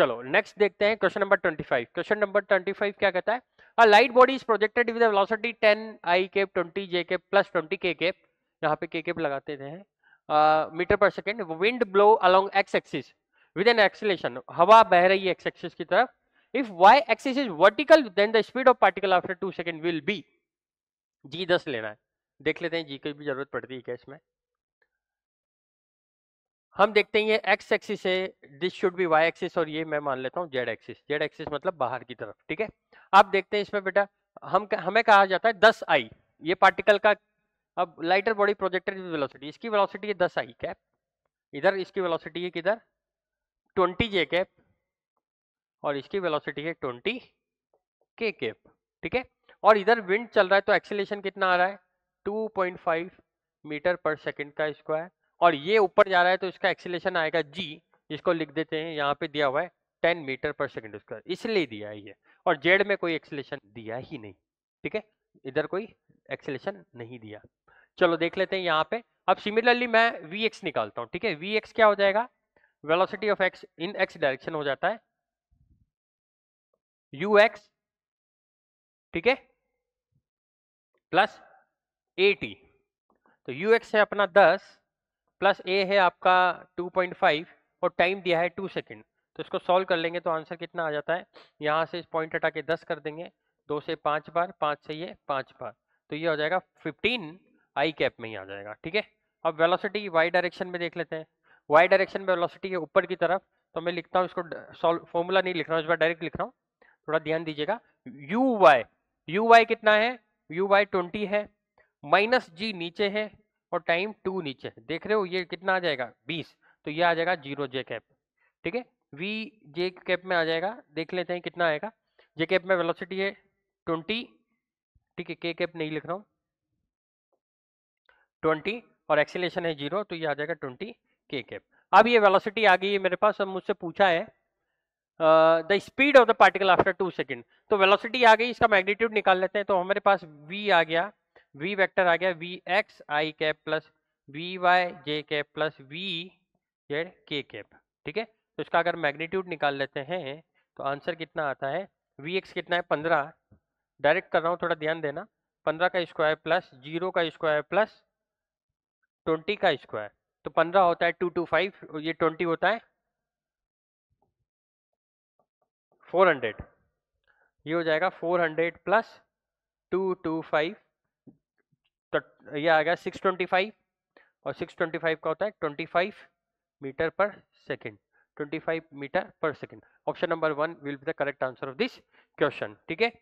चलो नेक्स्ट देखते हैं क्वेश्चन नंबर 25 क्वेश्चन नंबर 25 क्या कहता है a light body is projected with velocity 10 i के 20 जे के प्लस 20 के के यहाँ पे के के लगाते थे meter per second wind blow along x axis with an acceleration हवा बह रही है एक्स एक्सिस की तरफ if y axis is vertical then the speed of particle after two second will be g दस लेना है देख लेते हैं जी की भी जरूरत पड़ती है क्या इसमें हम देखते हैं ये एक्स एक्सिस है this should be y axis और ये मैं मान लेता हूँ जेड एक्सिस जेड एक्सिस मतलब बाहर की तरफ ठीक है आप देखते हैं इसमें बेटा हम हमें कहा जाता है दस आई ये पार्टिकल का अब लाइटर बॉडी प्रोजेक्टर वेलोसिटी इसकी वेलोसिटी है दस आई कैप इधर इसकी वेलोसिटी है किधर ट्वेंटी जे कैप और इसकी वेलोसिटी है ट्वेंटी के कैप ठीक है और इधर विंड चल रहा है तो एक्सीलेशन कितना आ रहा है फाइव मीटर पर सेकेंड का स्क्वायर और ये ऊपर जा रहा है तो इसका एक्सीलेशन आएगा जी जिसको लिख देते हैं यहाँ पे दिया हुआ है ten meter per second square इसलिए दिया है ये और जेड में कोई एक्सीलेशन दिया ही नहीं ठीक है इधर कोई एक्सीलेशन नहीं दिया चलो देख लेते हैं यहाँ पे अब सिमिलरली मैं वी एक्स निकालता हूँ ठीक है वी एक्स क्या हो जाएगा velocity of x in x direction हो जाता है यू एक्स ठीक है प्लस ए टी तो यू एक्स है अपना दस प्लस ए है आपका 2.5 और टाइम दिया है टू सेकेंड तो इसको सॉल्व कर लेंगे तो आंसर कितना आ जाता है यहाँ से इस पॉइंट हटा के दस कर देंगे दो से पाँच बार पाँच से ये पाँच बार तो ये हो जाएगा फिफ्टीन आई कैप में ही आ जाएगा ठीक है अब वेलोसिटी वाई डायरेक्शन में देख लेते हैं वाई डायरेक्शन में वेलोसिटी है ऊपर की तरफ तो मैं लिखता हूँ इसको सॉल्व फॉर्मूला नहीं लिख रहा हूँ इस बार डायरेक्ट लिख रहा हूँ थोड़ा ध्यान दीजिएगा यू वाई यू वाई कितना है यू वाई ट्वेंटी है माइनस जी नीचे है और टाइम टू नीचे देख रहे हो ये कितना आ जाएगा बीस तो ये आ जाएगा जीरो जे कैप ठीक है वी जे कैप में आ जाएगा देख लेते हैं कितना आएगा जे कैप में वेलोसिटी है ट्वेंटी ठीक है के कैप नहीं लिख रहा हूँ ट्वेंटी और एक्सीलेशन है जीरो तो ये आ जाएगा ट्वेंटी के कैप अब ये वेलोसिटी आ गई है मेरे पास अब मुझसे पूछा है the speed of the particle after two second तो वेलोसिटी आ गई इसका मैग्नीट्यूड निकाल लेते हैं तो हमारे पास वी आ गया वी वेक्टर आ गया v x i cap plus v y j cap plus v z k cap ठीक है तो इसका अगर मैग्नीट्यूड निकाल लेते हैं तो आंसर कितना आता है वी एक्स कितना है पंद्रह डायरेक्ट कर रहा हूँ थोड़ा ध्यान देना पंद्रह का स्क्वायर प्लस जीरो का स्क्वायर प्लस ट्वेंटी का स्क्वायर तो पंद्रह होता है टू टू फाइव ये ट्वेंटी होता है फोर हंड्रेड ये हो जाएगा four hundred plus two two five तो ये आ गया 625 और 625 का होता है 25 meter per second 25 meter per second option number one will be the correct answer of this question ठीक है